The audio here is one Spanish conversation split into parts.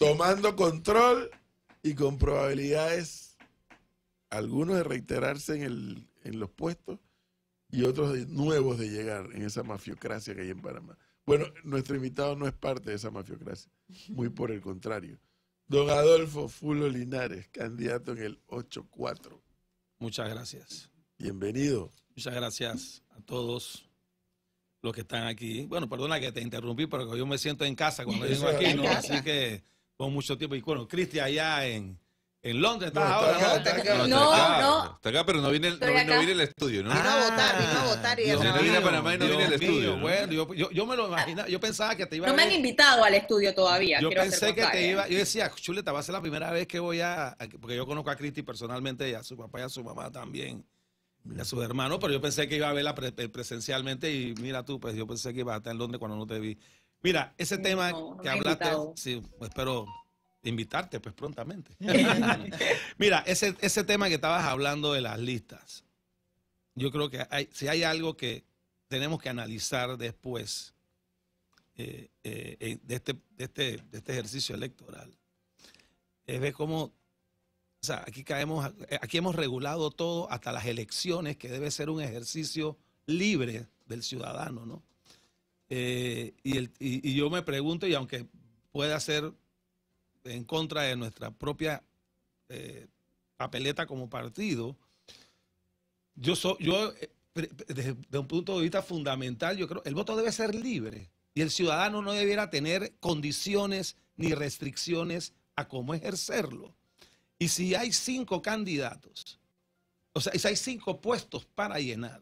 tomando control y con probabilidades, algunos de reiterarse en, los puestos y otros nuevos de llegar en esa mafiocracia que hay en Panamá. Bueno, nuestro invitado no es parte de esa mafiocracia, muy por el contrario. Don Adolfo Fulo Linares, candidato en el 8-4. Muchas gracias. Bienvenido. Muchas gracias a todos los que están aquí. Bueno, perdona que te interrumpí, pero yo me siento en casa cuando vengo aquí, ¿no? Así que con mucho tiempo. Y bueno, Cristian allá en, en Londres, estás no, ahora. Acá, No, no, está acá, no. acá, pero no viene, el, no, no viene el estudio, ¿no? Ah, vino a votar, vino a ah, votar y Dios, no viene a Panamá y no viene al estudio. Bueno, yo, yo, yo, me lo imaginaba, yo pensaba que te iba a. No me han invitado al estudio todavía. Yo pensé que te iba, yo decía, chuleta, va a ser la primera vez que voy a. Porque yo conozco a Cristi personalmente y a su papá y a su mamá también a sus hermanos, pero yo pensé que iba a verla presencialmente y mira tú, pues yo pensé que iba a estar en Londres cuando no te vi. Mira, ese tema que hablaste, sí, pues espero invitarte pues prontamente. Mira, ese, ese tema que estabas hablando de las listas, yo creo que hay, si hay algo que tenemos que analizar después eh, eh, este, de, este, de, este, ejercicio electoral, es ver cómo o sea, aquí caemos, aquí hemos regulado todo, hasta las elecciones, que debe ser un ejercicio libre del ciudadano, ¿no? Eh, y, yo me pregunto, y aunque pueda ser en contra de nuestra propia eh, papeleta como partido, yo, yo eh, desde, un punto de vista fundamental, yo creo, el voto debe ser libre y el ciudadano no debiera tener condiciones ni restricciones a cómo ejercerlo. Y si hay cinco candidatos, o sea, si hay cinco puestos para llenar,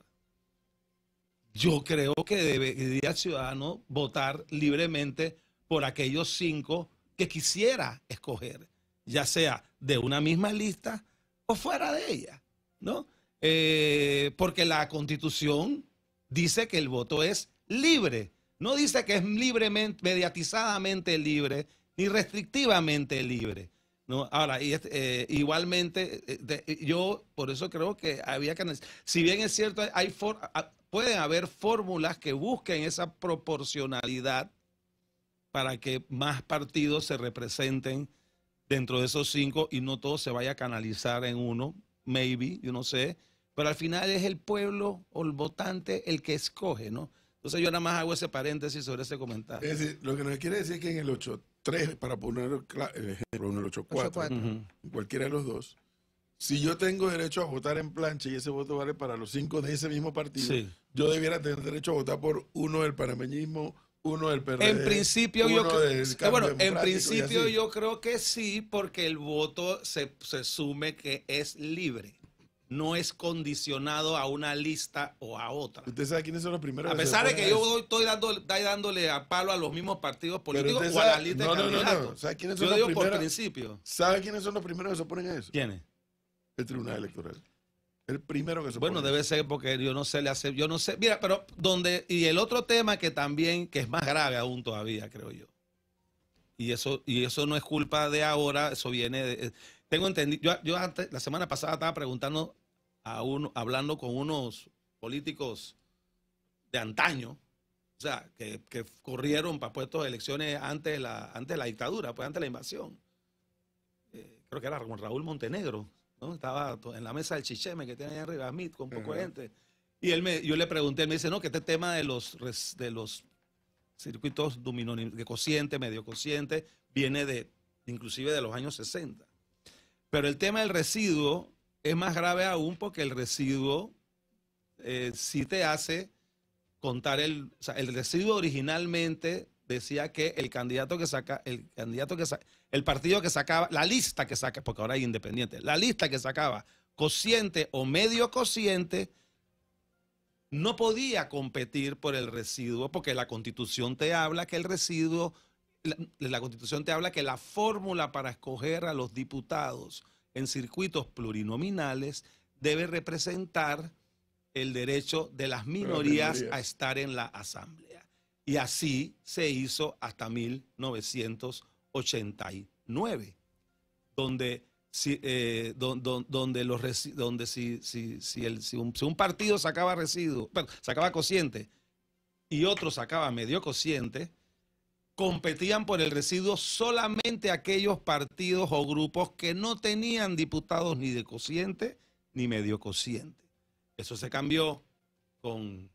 yo creo que debería el ciudadano votar libremente por aquellos cinco que quisiera escoger, ya sea de una misma lista o fuera de ella, ¿no? Eh, porque la constitución dice que el voto es libre, no dice que es libremente, mediatizadamente libre, ni restrictivamente libre. ¿no? Ahora, y, este, eh, igualmente, eh, yo por eso creo que había que... Si bien es cierto, hay ah, pueden haber fórmulas que busquen esa proporcionalidad para que más partidos se representen dentro de esos cinco y no todo se vaya a canalizar en uno, maybe, yo no sé, pero al final es el pueblo o el votante el que escoge, ¿no? Entonces yo nada más hago ese paréntesis sobre ese comentario. Es decir, lo que nos quiere decir es que en el 8.3, para poner el ejemplo, en el 8.4, cualquiera de los dos, si yo tengo derecho a votar en plancha y ese voto vale para los cinco de ese mismo partido, yo debiera tener derecho a votar por uno del panameñismo, uno del PRD. En principio, yo, creo, eh, bueno, en principio yo creo que sí, porque el voto se, se asume que es libre. No es condicionado a una lista o a otra. Usted sabe quiénes son los primeros. A pesar de que yo estoy, dando, dándole a palo a los mismos partidos políticos o a la lista de ¿Sabe quiénes son yo digo por principio. ¿Sabe quiénes son los primeros que se oponen a eso? ¿Quiénes? el Tribunal Electoral. El primero que se Bueno, debe ser porque yo no sé, le hace, yo no sé. Mira, pero donde, y el otro tema que también, que es más grave aún todavía, creo yo. Y eso, y eso no es culpa de ahora, eso viene eh, Tengo entendido, yo, antes, la semana pasada estaba preguntando a uno, hablando con unos políticos de antaño, o sea, que, corrieron para puestos de elecciones antes de la, antes de la dictadura, pues antes de la invasión. Eh, creo que era con Raúl Montenegro, estaba en la mesa del chicheme que tiene allá arriba, Smith, con poco de gente. Y él me, yo le pregunté, él me dice, no, que este tema de los, de los circuitos de cociente, medio cociente, viene de, inclusive de los años 60. Pero el tema del residuo es más grave aún porque el residuo eh, sí te hace contar el, o sea, el residuo originalmente decía que el candidato que saca, el candidato que el partido que sacaba, la lista que saca, porque ahora hay independiente, la lista que sacaba cociente o medio cociente no podía competir por el residuo, porque la constitución te habla que el residuo, la constitución te habla que la fórmula para escoger a los diputados en circuitos plurinominales debe representar el derecho de las minorías a estar en la asamblea. Y así se hizo hasta 1989, donde si, eh, donde los donde si, si, el, un, partido sacaba residuo, sacaba cociente y otro sacaba medio cociente, competían por el residuo solamente aquellos partidos o grupos que no tenían diputados ni de cociente ni medio cociente. Eso se cambió con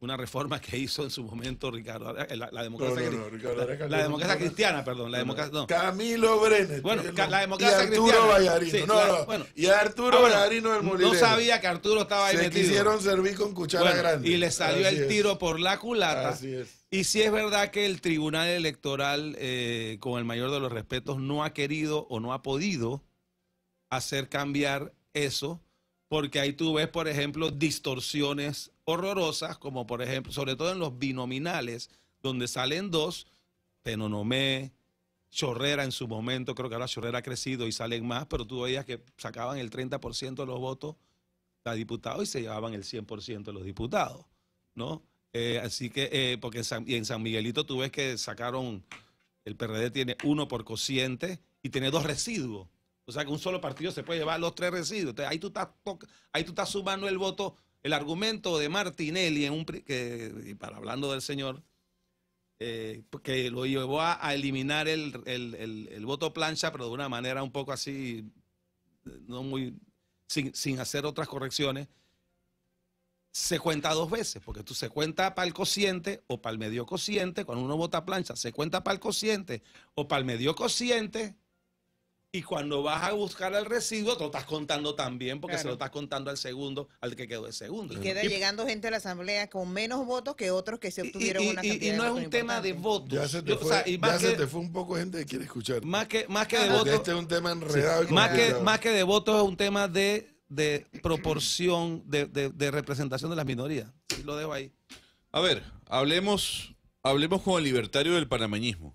una reforma que hizo en su momento Ricardo la, democracia, cristiana perdón la democracia Camilo Brenes bueno la democracia y Arturo cristiana. y Arturo Vallarino ah, del Molinero no sabía que Arturo estaba ahí se metido. quisieron servir con cuchara grande y le salió el tiro por la culata Así es. y si es verdad que el Tribunal Electoral eh, con el mayor de los respetos no ha querido o no ha podido hacer cambiar eso porque ahí tú ves por ejemplo distorsiones horrorosas, como por ejemplo, sobre todo en los binominales, donde salen dos, Penonomé, Chorrera en su momento, creo que ahora Chorrera ha crecido y salen más, pero tú veías que sacaban el 30% de los votos a diputados y se llevaban el 100% de los diputados, ¿no? Eh, así que, eh, porque en San, Miguelito tú ves que sacaron, el PRD tiene uno por cociente y tiene dos residuos. O sea que un solo partido se puede llevar los tres residuos. Entonces ahí tú estás, ahí tú estás sumando el voto el argumento de Martinelli, en un, para hablando del señor, eh, que lo llevó a, eliminar el, voto plancha, pero de una manera un poco así, no muy, sin, sin hacer otras correcciones, se cuenta dos veces, porque tú se cuenta para el cociente o para el medio cociente, cuando uno vota plancha, se cuenta para el cociente o para el medio cociente, y cuando vas a buscar el residuo, te lo estás contando también, porque se lo estás contando al segundo, al que quedó de segundo. Y queda llegando gente a la asamblea con menos votos que otros que se obtuvieron y, una cantidad Y no es un tema de votos. Ya se te, fue, un poco gente que quiere escuchar. Más que, más que de votos. Este es un tema enredado. más, que, más que de votos es un tema de, proporción, de, representación de las minorías. Lo dejo ahí. A ver, hablemos, hablemos con el libertario del panameñismo.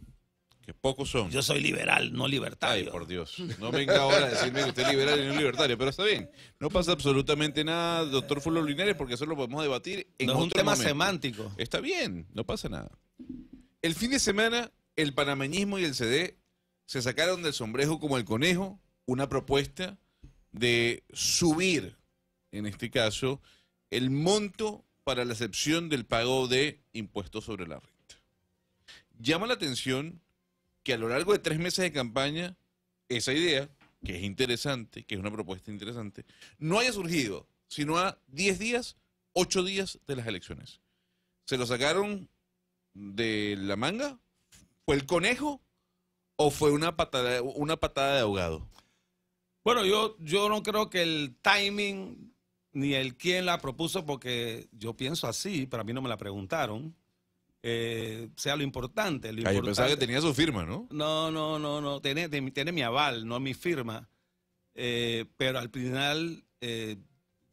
Que pocos son. Yo soy liberal, no libertario. Ay, por Dios. No venga ahora a decirme que usted es liberal y no libertario, pero está bien. No pasa absolutamente nada, doctor Fulvio Linares, porque eso lo podemos debatir en es un tema semántico. Está bien, no pasa nada. El fin de semana, el panameñismo y el CD se sacaron del sombrejo como el conejo una propuesta de subir, en este caso, el monto para la excepción del pago de impuestos sobre la renta. Llama la atención que a lo largo de tres meses de campaña, esa idea, que es interesante, que es una propuesta interesante, no haya surgido, sino a diez días, ocho días de las elecciones. ¿Se lo sacaron de la manga? ¿Fue el conejo o fue una patada, una patada de ahogado? Bueno, yo, yo no creo que el timing ni el quién la propuso, porque yo pienso así, pero a mí no me la preguntaron. Eh, sea lo importante. Lo importante. importante. que tenía su firma, ¿no? No, no, no, no. Tiene, tiene mi aval, no mi firma. Eh, pero al final, eh,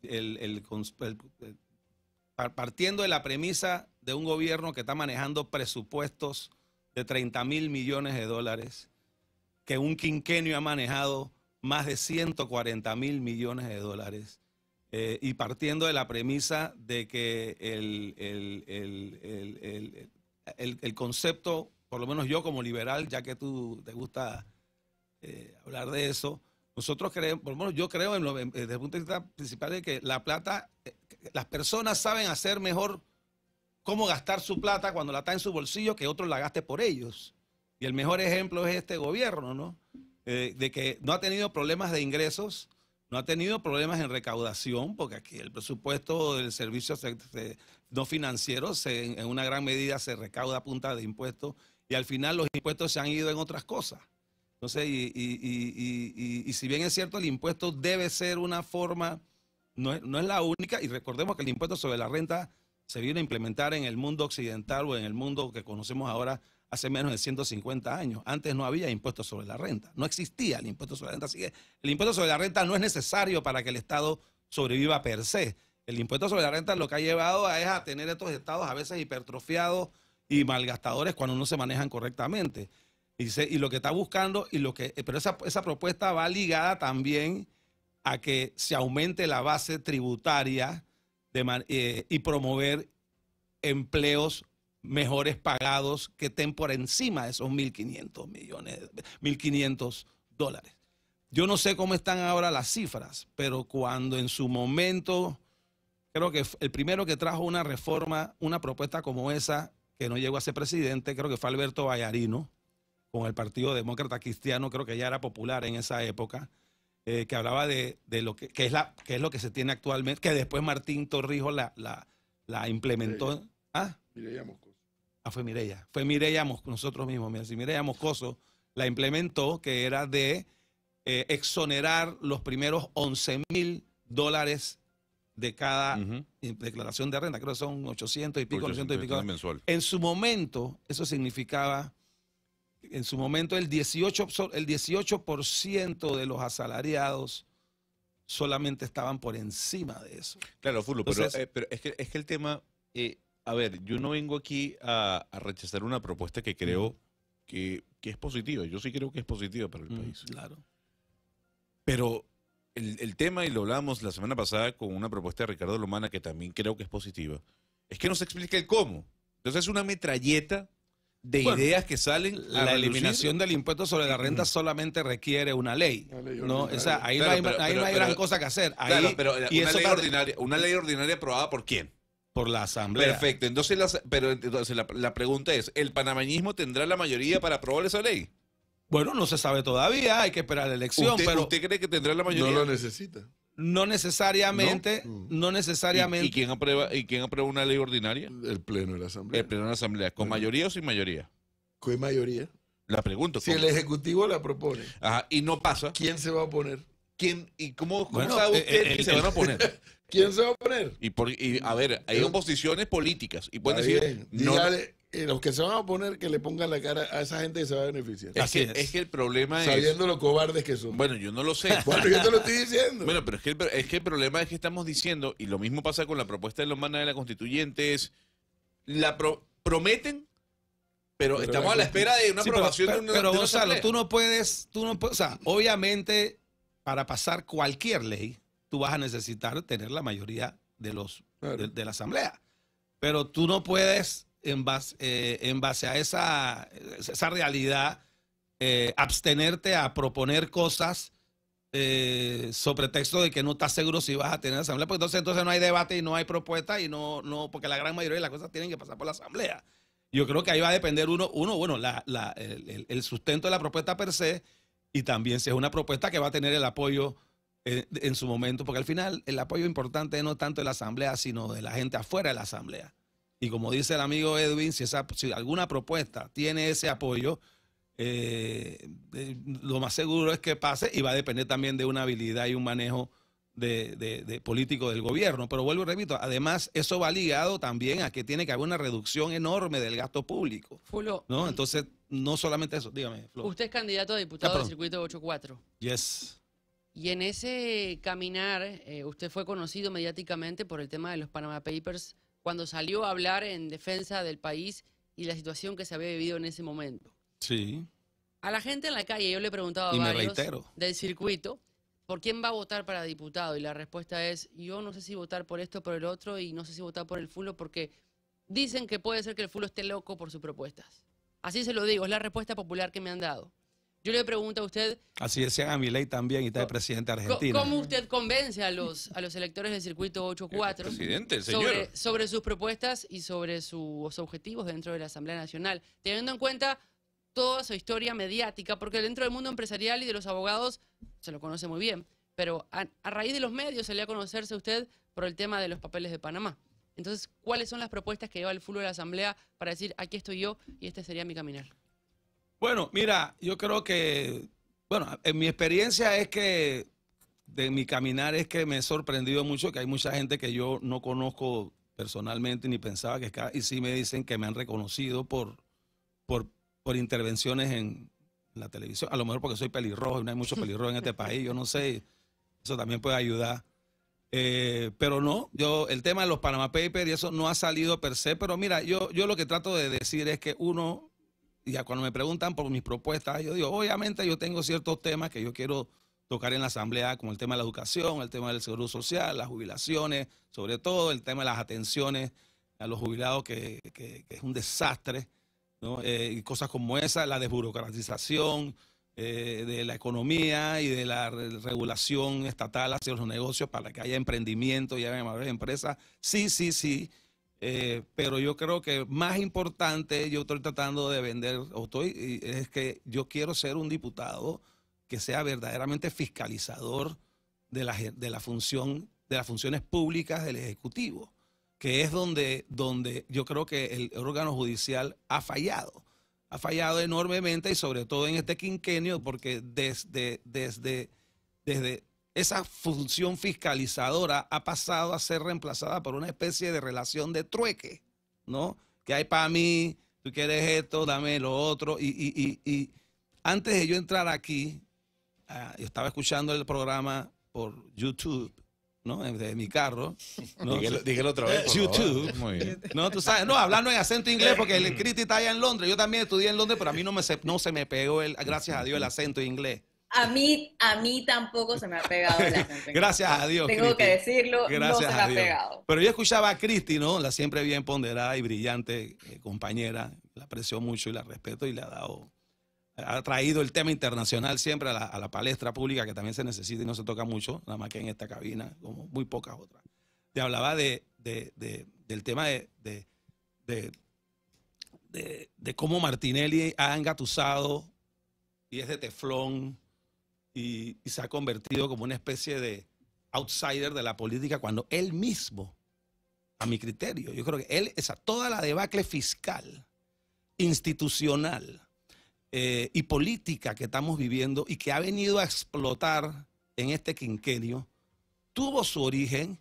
el, partiendo de la premisa de un gobierno que está manejando presupuestos de 30 mil millones de dólares, que un quinquenio ha manejado más de 140 mil millones de dólares eh, y partiendo de la premisa de que el, concepto, por lo menos yo como liberal, ya que tú te gusta eh, hablar de eso, nosotros creemos, por lo menos yo creo en desde el punto de vista principal de que la plata, eh, las personas saben hacer mejor cómo gastar su plata cuando la está en su bolsillo que otros la gaste por ellos. Y el mejor ejemplo es este gobierno, ¿no? de que no ha tenido problemas de ingresos no ha tenido problemas en recaudación, porque aquí el presupuesto del servicio no financiero en una gran medida se recauda a punta de impuestos y al final los impuestos se han ido en otras cosas. Entonces, y, y, si bien es cierto, el impuesto debe ser una forma, no es, no es la única, y recordemos que el impuesto sobre la renta se viene a implementar en el mundo occidental o en el mundo que conocemos ahora hace menos de 150 años. Antes no había impuestos sobre la renta, no existía el impuesto sobre la renta. Así que el impuesto sobre la renta no es necesario para que el Estado sobreviva per se. El impuesto sobre la renta lo que ha llevado a es a tener estos estados a veces hipertrofiados y malgastadores cuando no se manejan correctamente. Y, y lo que está buscando, y lo que, eh, pero esa, propuesta va ligada también a que se aumente la base tributaria de, eh, y promover empleos mejores pagados que estén por encima de esos 1.500 millones, 1.500 dólares. Yo no sé cómo están ahora las cifras, pero cuando en su momento, creo que el primero que trajo una reforma, una propuesta como esa, que no llegó a ser presidente, creo que fue Alberto Vallarino, con el Partido Demócrata Cristiano, creo que ya era popular en esa época, eh, que hablaba de, lo que, es la, que es lo que se tiene actualmente, que después Martín Torrijos la, la, implementó. ¿Ah? Ah, fue Mireya. Fue Mireya, nosotros mismos. Mira, si Moscoso la implementó, que era de eh, exonerar los primeros 11 mil dólares de cada declaración de renta. Creo que son 800 y pico, 800, y pico. Mensual. En su momento, eso significaba, en su momento, el 18%, el de los asalariados solamente estaban por encima de eso. Claro, Fulvio, pero, eh, es, que, el tema... Eh, a ver, yo no vengo aquí a, rechazar una propuesta que creo que, es positiva. Yo sí creo que es positiva para el país. Claro. Pero el, tema, y lo hablamos la semana pasada con una propuesta de Ricardo Lomana que también creo que es positiva, es que nos explica el cómo. Entonces es una metralleta de ideas que salen. La eliminación del impuesto sobre la renta solamente requiere una ley. ahí no hay, gran cosa que hacer. Ahí, pero una, ley ordinaria, una ley ordinaria aprobada por quién? Por la asamblea. Perfecto. Entonces, pero, entonces la, pregunta es, ¿el panameñismo tendrá la mayoría para aprobar esa ley? Bueno, no se sabe todavía, hay que esperar la elección. pero ¿usted cree que tendrá la mayoría? No lo necesita. No necesariamente, no, mm. necesariamente. ¿Y, quién aprueba, ¿Y quién aprueba una ley ordinaria? El Pleno de la Asamblea. El Pleno de la Asamblea. ¿Con mm. mayoría o sin mayoría? Con mayoría. La pregunta Si el Ejecutivo la propone. Ajá, y no pasa. ¿Quién se va a oponer? ¿Quién, ¿Y cómo, usted se a poner? ¿Quién se va a poner? Y, por, y a ver, hay oposiciones políticas y pueden decir. No, eh, los que se van a oponer que le pongan la cara a esa gente que se va a beneficiar. Es, que, el problema es. Sabiendo lo cobardes que son. Bueno, yo no lo sé. Bueno, yo te lo estoy diciendo. Bueno, pero es que, el, es que el problema es que estamos diciendo, y lo mismo pasa con la propuesta de los manas de la constituyente, es. La prometen, pero, estamos a la espera de una aprobación pero, un de una. Pero, Gonzalo, tú no puedes. Tú no puedes, o sea, obviamente para pasar cualquier ley, tú vas a necesitar tener la mayoría de, los, de, la Asamblea. Pero tú no puedes, en base, eh, en base a esa, eh, esa realidad, eh, abstenerte a proponer cosas sobre texto de que no estás seguro si vas a tener asamblea, porque entonces, entonces no hay debate y no hay propuesta y no, no, porque la gran mayoría de las cosas tienen que pasar por la asamblea. Yo creo que ahí va a depender uno, uno bueno, el, el, sustento de la propuesta per se y también si es una propuesta que va a tener el apoyo eh, en, su momento, porque al final el apoyo importante no tanto de la Asamblea, sino de la gente afuera de la Asamblea. Y como dice el amigo Edwin, si, esa, si alguna propuesta tiene ese apoyo, eh, eh, lo más seguro es que pase y va a depender también de una habilidad y un manejo de, político del gobierno. Pero vuelvo y repito, además eso va ligado también a que tiene que haber una reducción enorme del gasto público. ¿no? Entonces, no solamente eso, dígame. Usted es candidato a diputado ah, del circuito 84. Yes. Y en ese caminar, eh, usted fue conocido mediáticamente por el tema de los Panama Papers cuando salió a hablar en defensa del país y la situación que se había vivido en ese momento. Sí. A la gente en la calle, yo le preguntaba a varios del circuito, ¿por quién va a votar para diputado? Y la respuesta es, yo no sé si votar por esto, o por el otro, y no sé si votar por el fulo, porque dicen que puede ser que el fulo esté loco por sus propuestas. Así se lo digo, es la respuesta popular que me han dado. Yo le pregunto a usted... Así decían a mi ley también y está el presidente argentino. ¿Cómo usted convence a los, a los electores del circuito 84 eh, sobre, sobre sus propuestas y sobre sus objetivos dentro de la Asamblea Nacional? Teniendo en cuenta toda su historia mediática, porque dentro del mundo empresarial y de los abogados se lo conoce muy bien, pero a, raíz de los medios salió a conocerse usted por el tema de los papeles de Panamá. Entonces, ¿cuáles son las propuestas que lleva el fútbol de la Asamblea para decir, aquí estoy yo y este sería mi caminar? Bueno, mira, yo creo que, bueno, en mi experiencia es que, de mi caminar es que me he sorprendido mucho que hay mucha gente que yo no conozco personalmente ni pensaba que y sí me dicen que me han reconocido por, por por intervenciones en la televisión. A lo mejor porque soy pelirrojo y no hay mucho pelirrojo en este país, yo no sé. Eso también puede ayudar. Eh, pero no, yo el tema de los Panama Papers y eso no ha salido per se, pero mira, yo, yo lo que trato de decir es que uno, ya cuando me preguntan por mis propuestas, yo digo, obviamente yo tengo ciertos temas que yo quiero tocar en la asamblea, como el tema de la educación, el tema del seguro social, las jubilaciones, sobre todo el tema de las atenciones a los jubilados, que, que, que es un desastre. ¿no? Eh, cosas como esa, la desburocratización eh, de la economía y de la regulación estatal hacia los negocios para que haya emprendimiento y haya mayores empresas. Sí, sí, sí. Eh, pero yo creo que más importante, yo estoy tratando de vender, o estoy, es que yo quiero ser un diputado que sea verdaderamente fiscalizador de la, de la función, de las funciones públicas del Ejecutivo que es donde, donde yo creo que el órgano judicial ha fallado. Ha fallado enormemente y sobre todo en este quinquenio porque desde, desde, desde esa función fiscalizadora ha pasado a ser reemplazada por una especie de relación de trueque, ¿no? Que hay para mí, tú quieres esto, dame lo otro. Y, antes de yo entrar aquí, ah, yo estaba escuchando el programa por YouTube ¿no? De mi carro. ¿no? Dígelo, otra vez. YouTube. No, tú sabes, no, hablando en acento inglés, porque el Cristi está allá en Londres. Yo también estudié en Londres, pero a mí no, se, no se me pegó, el, gracias a Dios, el acento inglés. A mí, a mí tampoco se me ha pegado el acento. Gracias a Dios. Tengo que decirlo, Gracias no se ha pegado. Pero yo escuchaba a Cristi, ¿no? La siempre bien ponderada y brillante eh, compañera. La aprecio mucho y la respeto y le ha dado ha traído el tema internacional siempre a la, palestra pública, que también se necesita y no se toca mucho, nada más que en esta cabina, como muy pocas otras. Te hablaba de, del tema de, de, de, cómo Martinelli ha engatusado y es de teflón y, se ha convertido como una especie de outsider de la política cuando él mismo, a mi criterio, yo creo que él, toda la debacle fiscal, institucional, eh, y política que estamos viviendo y que ha venido a explotar en este quinquenio, tuvo su origen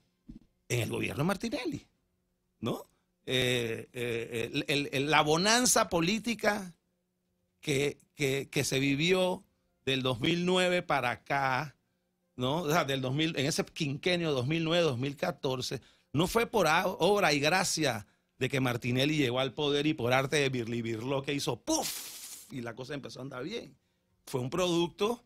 en el gobierno de Martinelli, ¿no? Eh, eh, la bonanza política que, que, que, se vivió del 2009 para acá, ¿no? del 2000, en ese quinquenio 2009-2014, no fue por obra y gracia de que Martinelli llegó al poder y por arte de Birli Birlo que hizo ¡puf! y la cosa empezó a andar bien. Fue un producto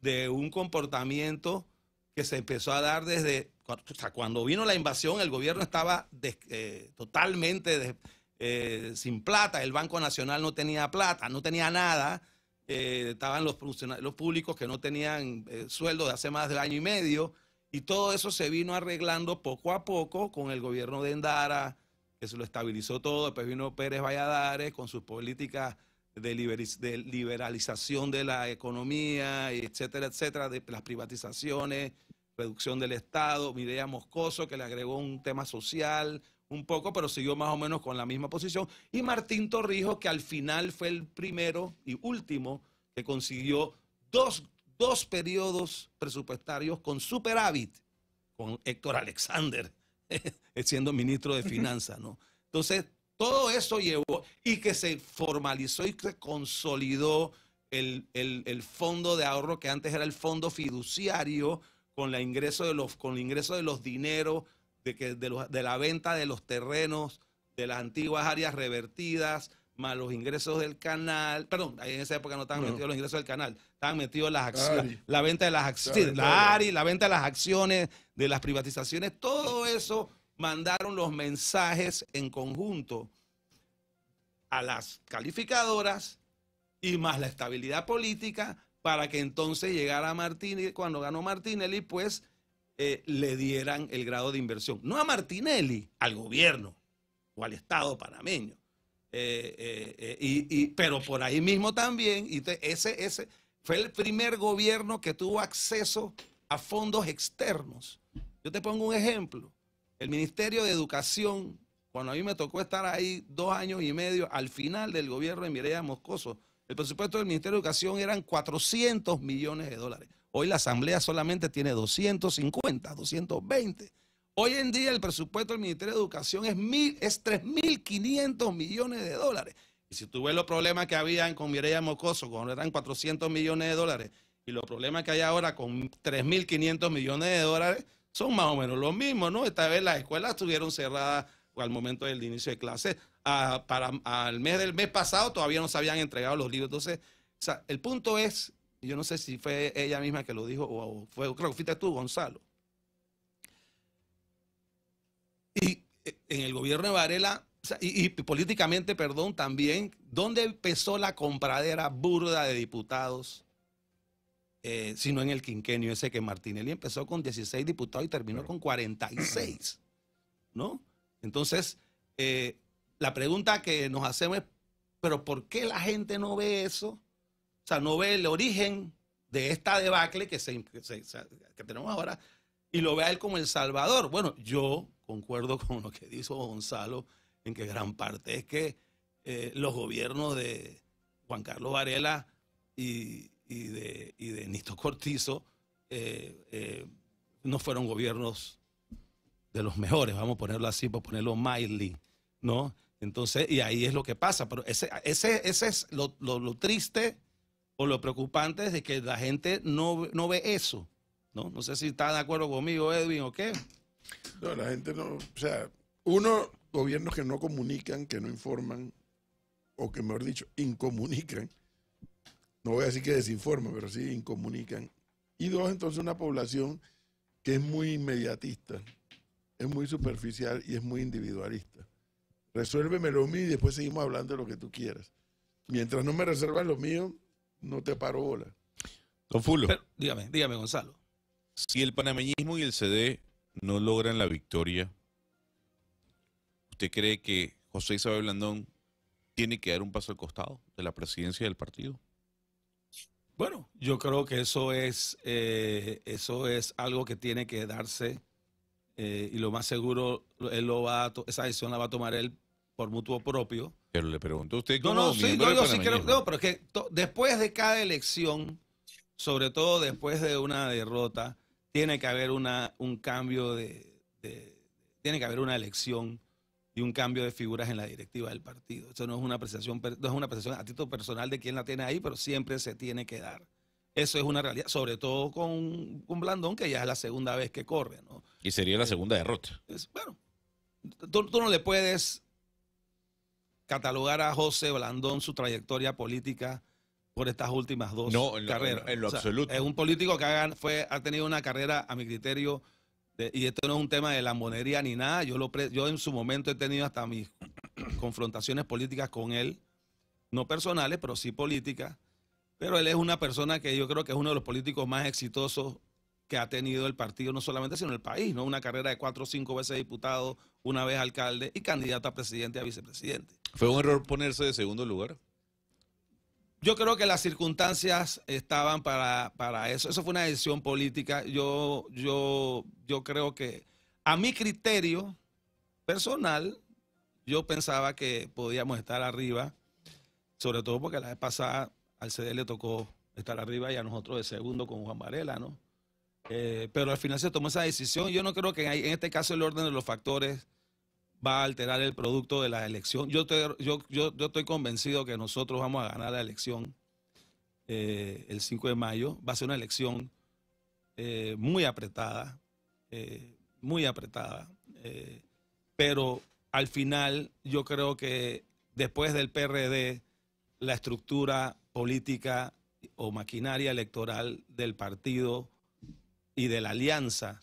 de un comportamiento que se empezó a dar desde, o sea, cuando vino la invasión, el gobierno estaba eh, totalmente eh, sin plata, el Banco Nacional no tenía plata, no tenía nada, eh, estaban los, los públicos que no tenían sueldo de hace más de año y medio, y todo eso se vino arreglando poco a poco con el gobierno de Endara, que se lo estabilizó todo, después vino Pérez Valladares con sus políticas de, liberalización de la economía, etcétera, etcétera, de las privatizaciones, reducción del Estado, Mireya Moscoso, que le agregó un tema social un poco, pero siguió más o menos con la misma posición, y Martín Torrijos, que al final fue el primero y último que consiguió dos, dos periodos presupuestarios con superávit, con Héctor Alexander, siendo ministro de Finanzas, ¿no? Entonces, todo eso llevó y que se formalizó y se consolidó el, fondo de ahorro que antes era el fondo fiduciario con, la ingreso de los, con el ingreso de los dineros de, de, la venta de los terrenos de las antiguas áreas revertidas, más los ingresos del canal. Perdón, en esa época no estaban metidos los ingresos del canal, estaban metidos las acciones, la, venta de las acciones, la la venta de las acciones, de las privatizaciones, todo eso mandaron los mensajes en conjunto a las calificadoras y más la estabilidad política para que entonces llegara Martínez, cuando ganó Martinelli, pues eh, le dieran el grado de inversión. No a Martinelli, al gobierno o al Estado panameño. Eh, eh, y, pero por ahí mismo también, ese, ese fue el primer gobierno que tuvo acceso a fondos externos. Yo te pongo un ejemplo. El Ministerio de Educación, cuando a mí me tocó estar ahí dos años y medio al final del gobierno de Mireya Moscoso, el presupuesto del Ministerio de Educación eran 400 millones de dólares. Hoy la Asamblea solamente tiene 250, 220. Hoy en día el presupuesto del Ministerio de Educación es, 3.500 millones de dólares. Y si tú ves los problemas que habían con Mireya Moscoso, cuando eran 400 millones de dólares, y los problemas que hay ahora con 3.500 millones de dólares, son más o menos los mismos, ¿no? Esta vez las escuelas estuvieron cerradas al momento del inicio de clases. Ah, para, al mes del mes pasado todavía no se habían entregado los libros. Entonces, el punto es, yo no sé si fue ella misma que lo dijo o fue, creo que fuiste tú, Gonzalo. Y eh, en el gobierno de Varela, y, políticamente, perdón, también, ¿dónde empezó la compradera burda de diputados eh, sino en el quinquenio ese que Martinelli empezó con 16 diputados y terminó con 46, ¿no? Entonces, eh, la pregunta que nos hacemos es, ¿pero por qué la gente no ve eso? O sea, no ve el origen de esta debacle que, tenemos ahora y lo ve a él como el salvador. Bueno, yo concuerdo con lo que dijo Gonzalo, en que gran parte es que eh, los gobiernos de Juan Carlos Varela y y de, y Cortizo eh, eh, no fueron gobiernos de los mejores, vamos a ponerlo así, por ponerlo mildly, ¿no? Entonces, y ahí es lo que pasa, pero ese, ese, ese es lo, triste o lo preocupante es de que la gente no, no ve eso, ¿no? No sé si está de acuerdo conmigo, Edwin, o qué. No, la gente no, o sea, uno, gobiernos que no comunican, que no informan, o que mejor dicho, incomunican, no voy a decir que desinforman, pero sí incomunican. Y dos, entonces una población que es muy inmediatista, es muy superficial y es muy individualista. Resuélveme lo mío y después seguimos hablando de lo que tú quieras. Mientras no me reservas lo mío, no te paro bola. Don Fulo. dígame, dígame, Gonzalo. Si el panameñismo y el CD no logran la victoria, ¿usted cree que José Isabel Blandón tiene que dar un paso al costado de la presidencia del partido? Bueno, yo creo que eso es, eh, eso es algo que tiene que darse eh, y lo más seguro, él lo va a esa decisión la va a tomar él por mutuo propio. Pero le pregunto usted cómo. No, no, sí, no, yo sí creo, no, pero es que después de cada elección, sobre todo después de una derrota, tiene que haber una, un cambio de, de tiene que haber una elección y un cambio de figuras en la directiva del partido. Eso no es una apreciación, no es una apreciación a título personal de quien la tiene ahí, pero siempre se tiene que dar. Eso es una realidad, sobre todo con, un Blandón, que ya es la segunda vez que corre. Y sería la eh, segunda derrota. bueno, tú, no le puedes catalogar a José Blandón su trayectoria política por estas últimas dos carreras. En en lo absoluto. Es un político que fue, ha tenido una carrera, a mi criterio, y esto no es un tema de la monería ni nada, yo, lo yo en su momento he tenido hasta mis confrontaciones políticas con él, no personales, pero sí políticas, pero él es una persona que yo creo que es uno de los políticos más exitosos que ha tenido el partido, no solamente, sino el país, ¿no? Una carrera de cuatro o cinco veces diputado, una vez alcalde y candidato a presidente y a vicepresidente. ¿Fue un error ponerse de segundo lugar? Yo creo que las circunstancias estaban para, eso. Eso fue una decisión política. Yo, yo, yo creo que a mi criterio personal, yo pensaba que podíamos estar arriba, sobre todo porque la vez pasada al CD le tocó estar arriba y a nosotros de segundo con Juan Varela, ¿no? Eh, pero al final se tomó esa decisión. Yo no creo que en, este caso el orden de los factores va a alterar el producto de la elección. Yo, estoy convencido que nosotros vamos a ganar la elección eh, el 5 de mayo. Va a ser una elección eh, muy apretada, eh, muy apretada. pero al final yo creo que después del PRD, la estructura política o maquinaria electoral del partido y de la alianza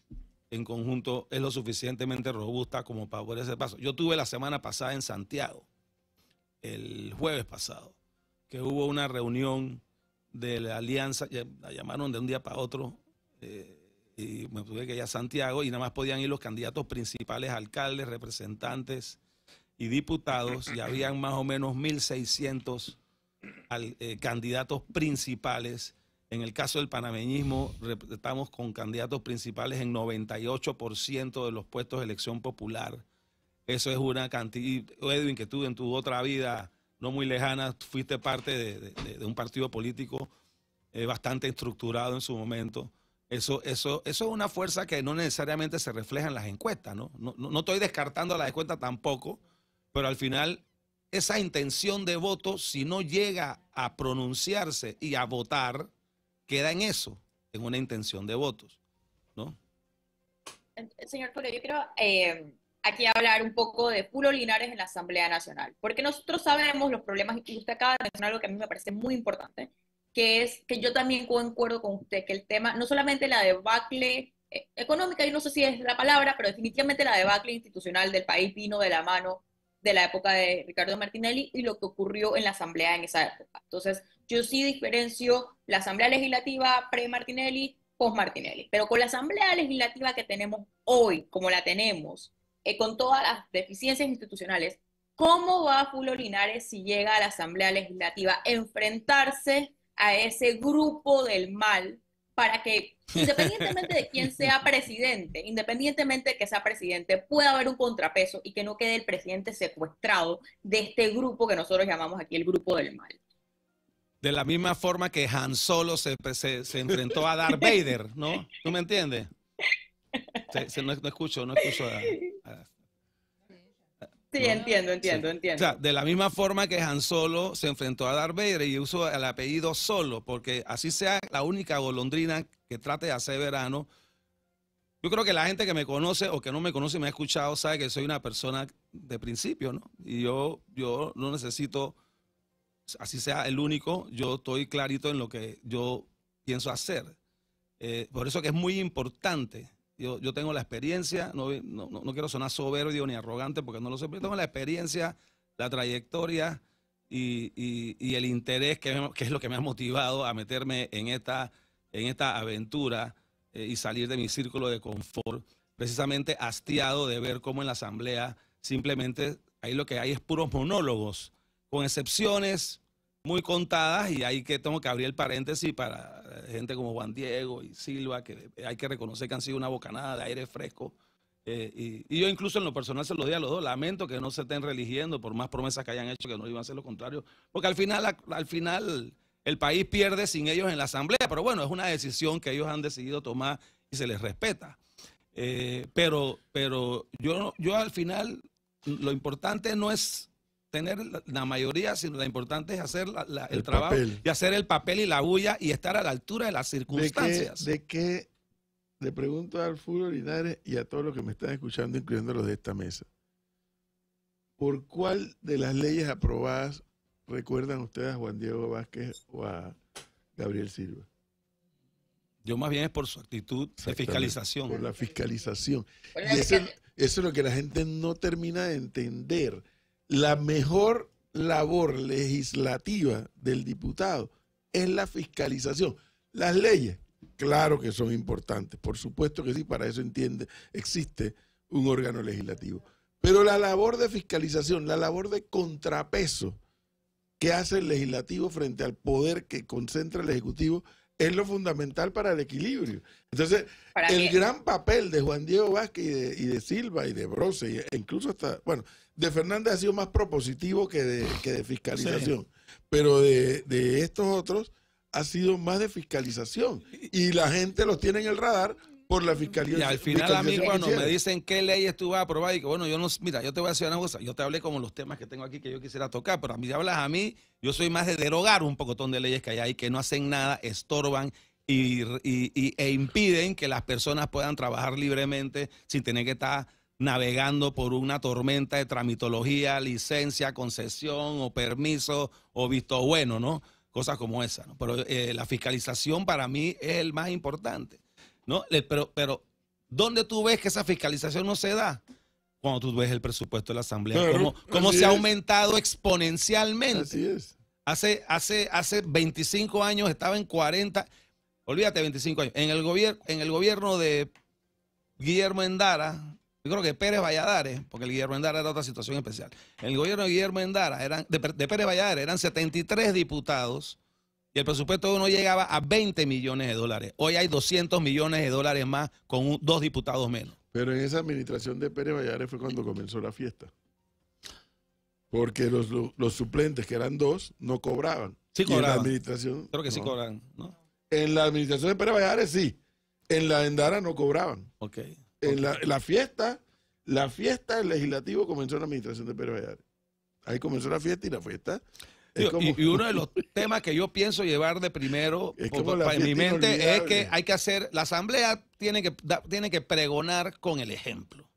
en conjunto es lo suficientemente robusta como para poder ese paso. Yo tuve la semana pasada en Santiago, el jueves pasado, que hubo una reunión de la alianza, la llamaron de un día para otro, eh, y me tuve que ir a Santiago y nada más podían ir los candidatos principales, alcaldes, representantes y diputados, y habían más o menos 1.600 eh, candidatos principales en el caso del panameñismo, estamos con candidatos principales en 98% de los puestos de elección popular. Eso es una cantidad. Edwin, que tú en tu otra vida no muy lejana fuiste parte de, un partido político eh, bastante estructurado en su momento. Eso, eso, eso es una fuerza que no necesariamente se refleja en las encuestas, No, no, no estoy descartando las encuestas tampoco, pero al final esa intención de voto, si no llega a pronunciarse y a votar, queda en eso, en una intención de votos, ¿no? Señor Toro, yo quiero eh, aquí hablar un poco de Puro Linares en la Asamblea Nacional, porque nosotros sabemos los problemas, y usted acaba de mencionar algo que a mí me parece muy importante, que es que yo también concuerdo con usted que el tema, no solamente la debacle eh, económica, y no sé si es la palabra, pero definitivamente la debacle institucional del país vino de la mano de la época de Ricardo Martinelli y lo que ocurrió en la Asamblea en esa época. Entonces, yo sí diferencio la Asamblea Legislativa pre-Martinelli, post-Martinelli, pero con la Asamblea Legislativa que tenemos hoy, como la tenemos, eh, con todas las deficiencias institucionales, ¿cómo va Julio Linares si llega a la Asamblea Legislativa a enfrentarse a ese grupo del mal para que, independientemente de quién sea presidente, independientemente de que sea presidente, pueda haber un contrapeso y que no quede el presidente secuestrado de este grupo que nosotros llamamos aquí el grupo del mal. De la misma forma que Han Solo se, se, enfrentó a Darth Vader, ¿no? ¿Tú me entiendes? Se, no, escucho, no escucho. A... Sí, entiendo, entiendo, entiendo. O sea, de la misma forma que Han Solo se enfrentó a Darth Vader y usó el apellido Solo, porque así sea la única golondrina que trate de hacer verano. Yo creo que la gente que me conoce o que no me conoce y me ha escuchado sabe que soy una persona de principio, ¿no? Y yo, yo no necesito, así sea el único, yo estoy clarito en lo que yo pienso hacer. Eh, por eso que es muy importante yo, yo tengo la experiencia, no, no, no, quiero sonar soberbio ni arrogante porque no lo sé, pero tengo la experiencia, la trayectoria y, y, el interés que, que, es lo que me ha motivado a meterme en esta, en esta aventura eh, y salir de mi círculo de confort, precisamente hastiado de ver cómo en la asamblea simplemente ahí lo que hay es puros monólogos, con excepciones muy contadas y hay que, tengo que abrir el paréntesis para eh, gente como Juan Diego y Silva, que hay que reconocer que han sido una bocanada de aire fresco. Eh, y, yo incluso en lo personal se los di a los dos, lamento que no se estén religiendo por más promesas que hayan hecho que no iban a hacer lo contrario, porque al final, al final el país pierde sin ellos en la asamblea, pero bueno, es una decisión que ellos han decidido tomar y se les respeta. Eh, pero pero yo, yo al final lo importante no es tener la mayoría, sino lo importante es hacer el, trabajo y hacer el papel y la bulla y estar a la altura de las circunstancias. ¿De qué, le pregunto a Fulvio Linares y a todos los que me están escuchando, incluyendo los de esta mesa? ¿Por cuál de las leyes aprobadas recuerdan ustedes a Juan Diego Vázquez o a Gabriel Silva? Yo más bien es por su actitud de fiscalización. Por la fiscalización. Y eso es lo que la gente no termina de entender la mejor labor legislativa del diputado es la fiscalización. Las leyes, claro que son importantes, por supuesto que sí, para eso entiende, existe un órgano legislativo. Pero la labor de fiscalización, la labor de contrapeso que hace el legislativo frente al poder que concentra el ejecutivo es lo fundamental para el equilibrio. Entonces, el gran papel de Juan Diego Vázquez y de, Silva y de Brose, e incluso hasta, bueno, de Fernández ha sido más propositivo que de, que de fiscalización. Pero de, estos otros ha sido más de fiscalización. Y la gente los tiene en el radar por la fiscalía. Y al final a mí cuando me dicen qué leyes tú vas a aprobar, y que bueno, yo no, mira, yo te voy a decir una cosa, yo te hablé como los temas que tengo aquí que yo quisiera tocar, pero a mí hablas a mí, yo soy más de derogar un pocotón de leyes que hay ahí que no hacen nada, estorban, y, y, e impiden que las personas puedan trabajar libremente sin tener que estar navegando por una tormenta de tramitología, licencia, concesión o permiso o visto bueno, ¿no? Cosas como esa, ¿no? Pero eh, la fiscalización para mí es el más importante, ¿no? Pero, pero, ¿dónde tú ves que esa fiscalización no se da? Cuando tú ves el presupuesto de la Asamblea, como cómo, se ha aumentado exponencialmente. Así es. Hace, hace, hace 25 años estaba en 40, olvídate, 25 años. En el, gobierno en el gobierno de Guillermo Endara, yo creo que Pérez Valladares, porque el Guillermo Endara era otra situación especial. En el gobierno de Guillermo Endara, eran, de, Pérez Valladares, eran 73 diputados y el presupuesto de uno llegaba a 20 millones de dólares. Hoy hay 200 millones de dólares más con dos diputados menos. Pero en esa administración de Pérez Valladares fue cuando comenzó la fiesta. Porque los, suplentes, que eran dos, no cobraban. Sí cobraban. la administración, Creo que sí cobraban, En la administración de Pérez Valladares sí. En la Endara no cobraban. Ok. En la, fiesta, la fiesta del legislativo comenzó en la administración de Pérez Ahí comenzó la fiesta y la fiesta. y, uno de los temas que yo pienso llevar de primero en mi mente es que hay que hacer, la asamblea tiene que, tiene que pregonar con el ejemplo.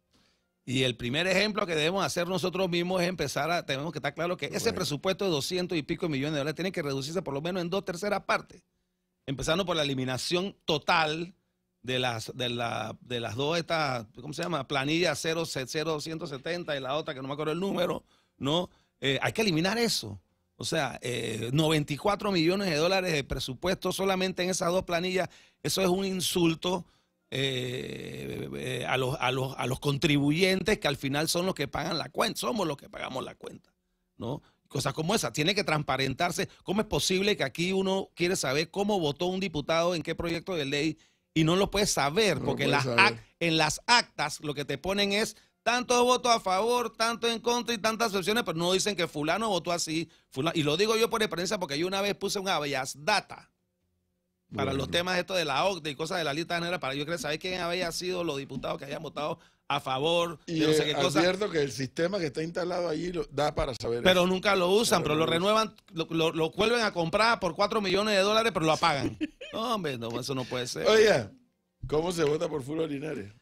Y el primer ejemplo que debemos hacer nosotros mismos es empezar a, tenemos que estar claro que ese presupuesto de 200 y pico millones de dólares tiene que reducirse por lo menos en dos terceras partes. Empezando por la eliminación total de las, de, la, de las dos, estas, ¿cómo se llama? Planilla 0170 y la otra que no me acuerdo el número, ¿no? Eh, hay que eliminar eso. O sea, 94 eh, millones de dólares de presupuesto solamente en esas dos planillas, eso es un insulto. Eh, a, los, a, los, a los contribuyentes que al final son los que pagan la cuenta, somos los que pagamos la cuenta, ¿no? cosas como esa. Tiene que transparentarse. ¿Cómo es posible que aquí uno quiere saber cómo votó un diputado, en qué proyecto de ley y no lo puedes saber porque en las actas lo que te ponen es tantos votos a favor, tanto en contra y tantas excepciones, pero no dicen que fulano votó así. Y lo digo yo por experiencia porque yo una vez puse una bellas data para los temas esto de la OCDE y cosas de la lista negra para yo quería saber quién había sido los diputados que habían votado a favor y sé eh, qué cierto que el sistema que está instalado allí da para saber. Pero nunca lo usan, pero, lo renuevan, lo, lo, vuelven a comprar por 4 millones de dólares, pero lo apagan. no, hombre, no, eso no puede ser. Oye, ¿cómo se vota por Fulvio Linares?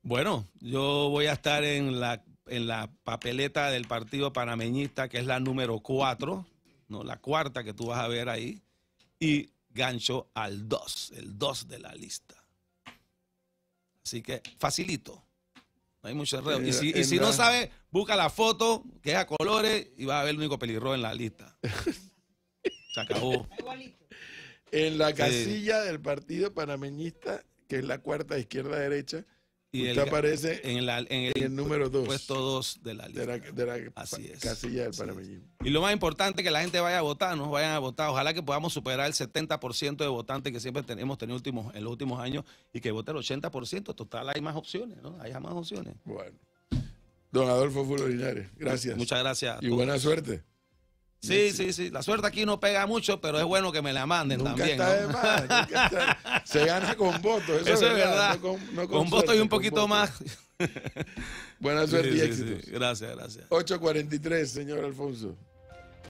Bueno, yo voy a estar en la, en la papeleta del partido panameñista, que es la número 4, ¿no? la cuarta que tú vas a ver ahí, y gancho al 2, el 2 de la lista. Así que facilito hay mucho Y eh, si, no sabe, busca la foto, que es a colores, y va a ver el único pelirrojo en la lista. Se acabó. En la casilla del partido panameñista, que es la cuarta izquierda-derecha, y aparece en, el, número 2. Puesto 2 de la lista. Así es. casilla del panameñismo. Y lo más importante es que la gente vaya a votar, no vayan a votar. Ojalá que podamos superar el 70% de votantes que siempre tenemos tenido en los últimos años y que vote el 80%. Total, hay más opciones, ¿no? Hay más opciones. Bueno. Don Adolfo Fulorinares, gracias. Muchas gracias. y buena suerte. Sí, sí, sí. La suerte aquí no pega mucho, pero es bueno que me la manden nunca también. Está de más, Se gana con votos. Eso, es verdad. con, votos y un poquito más. Buena suerte y éxito. Gracias, gracias. 8.43, señor Alfonso.